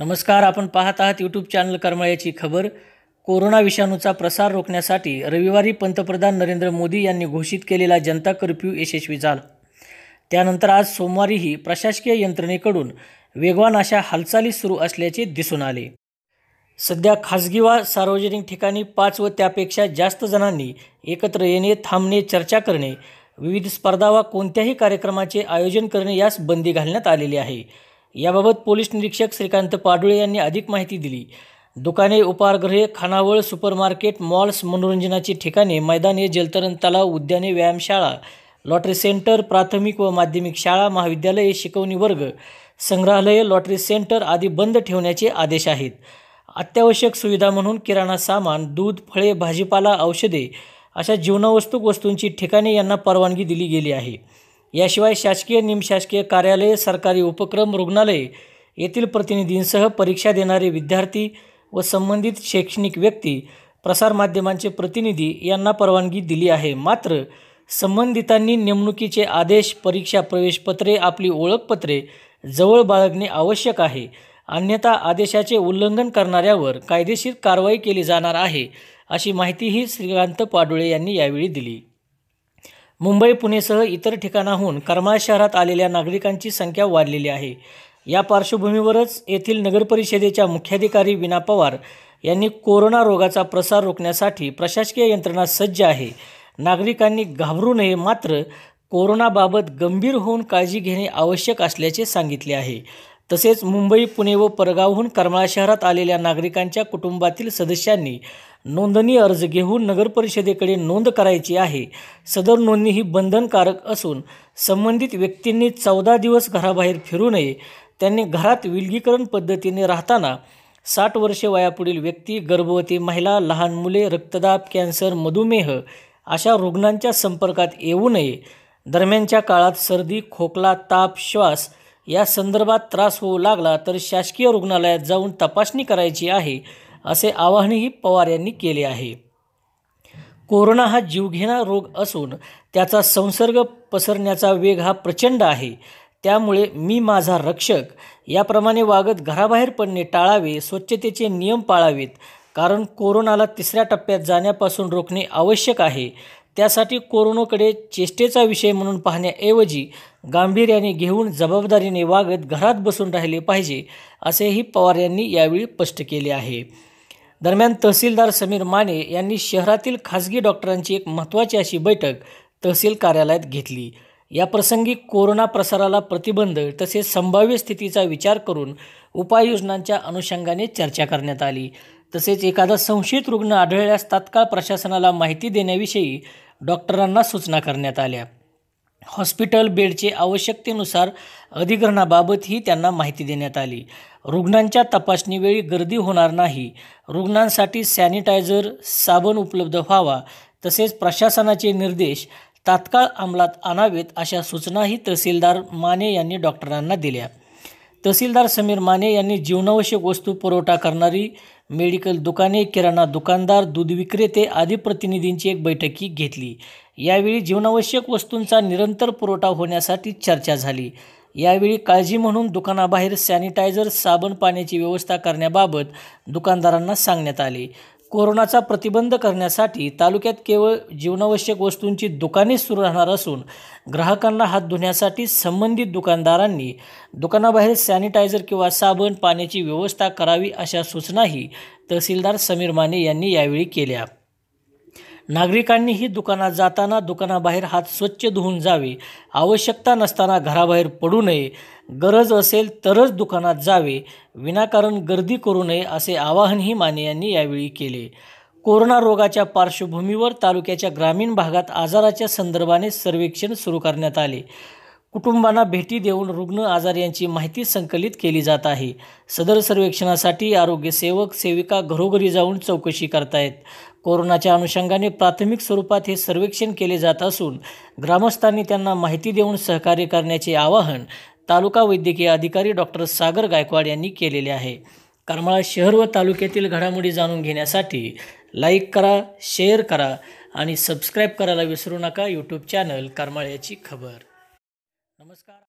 नमस्कार आपण पाहत आहात यूट्यूब चॅनल करमळ्याची खबर कोरोना विषाणूचा प्रसार रोखण्यासाठी रविवारी पंतप्रधान नरेंद्र मोदी यांनी घोषित केलेला जनता कर्फ्यू यशस्वी झाला त्यानंतर आज सोमवारीही प्रशासकीय यंत्रणेकडून वेगवान अशा हालचाली सुरू असल्याचे दिसून आले सध्या खाजगी वा सार्वजनिक ठिकाणी पाच व त्यापेक्षा जास्त जणांनी एकत्र येणे थांबणे चर्चा करणे विविध स्पर्धा वा कोणत्याही कार्यक्रमाचे आयोजन करणे यास बंदी घालण्यात आलेली आहे याबाबत पोलीस निरीक्षक श्रीकांत पाडुळे यांनी अधिक माहिती दिली दुकाने उपारगृहे खानावळ सुपरमार्केट मॉल्स मनोरंजनाची ठिकाणे मैदाने जलतरण तलाव उद्याने व्यायामशाळा लॉटरी सेंटर प्राथमिक व माध्यमिक शाळा महाविद्यालये शिकवणी वर्ग संग्रहालये लॉटरी सेंटर आदी बंद ठेवण्याचे आदेश आहेत अत्यावश्यक सुविधा म्हणून किराणा सामान दूध फळे भाजीपाला औषधे अशा जीवनावस्तूक वस्तूंची ठिकाणे यांना परवानगी दिली गेली आहे याशिवाय शासकीय निमशासकीय कार्यालय सरकारी उपक्रम रुग्णालये येथील प्रतिनिधींसह परीक्षा देणारे विद्यार्थी व संबंधित शैक्षणिक व्यक्ती प्रसारमाध्यमांचे प्रतिनिधी यांना परवानगी दिली आहे मात्र संबंधितांनी नेमणुकीचे आदेश परीक्षा प्रवेशपत्रे आपली ओळखपत्रे जवळ बाळगणे आवश्यक आहे अन्यथा आदेशाचे उल्लंघन करणाऱ्यावर कायदेशीर कारवाई केली जाणार आहे अशी माहितीही श्रीकांत पाडुळे यांनी यावेळी दिली मुंबई पुणेसह इतर ठिकाणाहून करमाळ शहरात आलेल्या नागरिकांची संख्या वाढलेली आहे या पार्श्वभूमीवरच येथील नगरपरिषदेच्या मुख्याधिकारी विना पवार यांनी कोरोना रोगाचा प्रसार रोखण्यासाठी प्रशासकीय यंत्रणा सज्ज आहे नागरिकांनी घाबरू नये मात्र कोरोनाबाबत गंभीर होऊन काळजी घेणे आवश्यक असल्याचे सांगितले आहे तसेच मुंबई पुणे व परगावहून करमाळा शहरात आलेल्या नागरिकांच्या कुटुंबातील सदस्यांनी नोंदणी अर्ज घेऊन नगरपरिषदेकडे नोंद करायची आहे सदर नोंदणी ही बंधनकारक असून संबंधित व्यक्तींनी चौदा दिवस घराबाहेर फिरू नये त्यांनी घरात विलगीकरण पद्धतीने राहताना साठ वर्षे वयापुढील व्यक्ती गर्भवती महिला लहान मुले रक्तदाब कॅन्सर मधुमेह अशा रुग्णांच्या संपर्कात येऊ नये दरम्यानच्या काळात सर्दी खोकला ताप श्वास या संदर्भात त्रास होऊ लागला तर शासकीय रुग्णालयात जाऊन तपासणी करायची आहे असे आवाहनही पवार यांनी केले आहे कोरोना हा जीवघेणा रोग असून त्याचा संसर्ग पसरण्याचा वेग हा प्रचंड आहे त्यामुळे मी माझा रक्षक याप्रमाणे वागत घराबाहेर पडणे टाळावे स्वच्छतेचे नियम पाळावेत कारण कोरोनाला तिसऱ्या टप्प्यात जाण्यापासून रोखणे आवश्यक आहे त्यासाठी कोरोनाकडे चेष्टेचा विषय म्हणून पाहण्याऐवजी गांभीर्याने घेऊन जबाबदारीने वागत घरात बसून राहिले पाहिजे असेही पवार यांनी यावेळी स्पष्ट केले आहे दरम्यान तहसीलदार समीर माने यांनी शहरातील खासगी डॉक्टरांची एक महत्त्वाची अशी बैठक तहसील कार्यालयात घेतली याप्रसंगी कोरोना प्रसाराला प्रतिबंध तसेच संभाव्य स्थितीचा विचार करून उपाययोजनांच्या अनुषंगाने चर्चा करण्यात आली तसेच एखादा संशयित रुग्ण आढळल्यास तात्काळ प्रशासनाला माहिती देण्याविषयी डॉक्टरांना सूचना करण्यात आल्या हॉस्पिटल बेडचे आवश्यकतेनुसार अधिग्रहणाबाबतही त्यांना माहिती देण्यात आली रुग्णांच्या तपासणीवेळी गर्दी होणार नाही रुग्णांसाठी सॅनिटायझर साबण उपलब्ध व्हावा तसेच प्रशासनाचे निर्देश तात्काळ अंमलात आणावेत अशा सूचनाही तहसीलदार माने यांनी डॉक्टरांना दिल्या तहसीलदार समीर माने यांनी जीवनावश्यक वस्तू पुरवठा करणारी मेडिकल दुकाने किराणा दुकानदार दूध विक्रेते आदी प्रतिनिधींची एक बैठकी घेतली यावेळी जीवनावश्यक वस्तूंचा निरंतर पुरवठा होण्यासाठी चर्चा झाली यावेळी काळजी म्हणून दुकानाबाहेर सॅनिटायझर साबण पाण्याची व्यवस्था करण्याबाबत दुकानदारांना सांगण्यात आले कोरोनाचा प्रतिबंध करण्यासाठी तालुक्यात केवळ जीवनावश्यक वस्तूंची दुकानेच सुरू राहणार असून ग्राहकांना हात धुण्यासाठी संबंधित दुकानदारांनी दुकानाबाहेर सॅनिटायझर किंवा साबण पाण्याची व्यवस्था करावी अशा सूचनाही तहसीलदार समीर माने यांनी यावेळी केल्या नागरिकांनीही दुकानात जाताना दुकानाबाहेर हात स्वच्छ धुवून जावे आवश्यकता नसताना घराबाहेर पडू नये गरज असेल तरच दुकानात जावे विनाकारण गर्दी करू नये असे आवाहनही माने यांनी यावेळी केले कोरोना रोगाच्या पार्श्वभूमीवर तालुक्याच्या ग्रामीण भागात आजाराच्या संदर्भाने सर्वेक्षण सुरू करण्यात आले कुटुंबांना भेटी देऊन रुग्ण आजार यांची माहिती संकलित केली जात आहे सदर सर्वेक्षणासाठी आरोग्य सेवक सेविका घरोघरी जाऊन चौकशी करतायत कोरोनाच्या अनुषंगाने प्राथमिक स्वरूपात हे सर्वेक्षण केले जात असून ग्रामस्थांनी त्यांना माहिती देऊन सहकार्य करण्याचे आवाहन तालुका वैद्यकीय अधिकारी डॉक्टर सागर गायकवाड यांनी केलेले आहे करमाळा शहर व तालुक्यातील घडामोडी जाणून घेण्यासाठी लाईक करा शेअर करा आणि सबस्क्राईब करायला विसरू नका यूट्यूब चॅनल करमाळ्याची खबर नमस्कार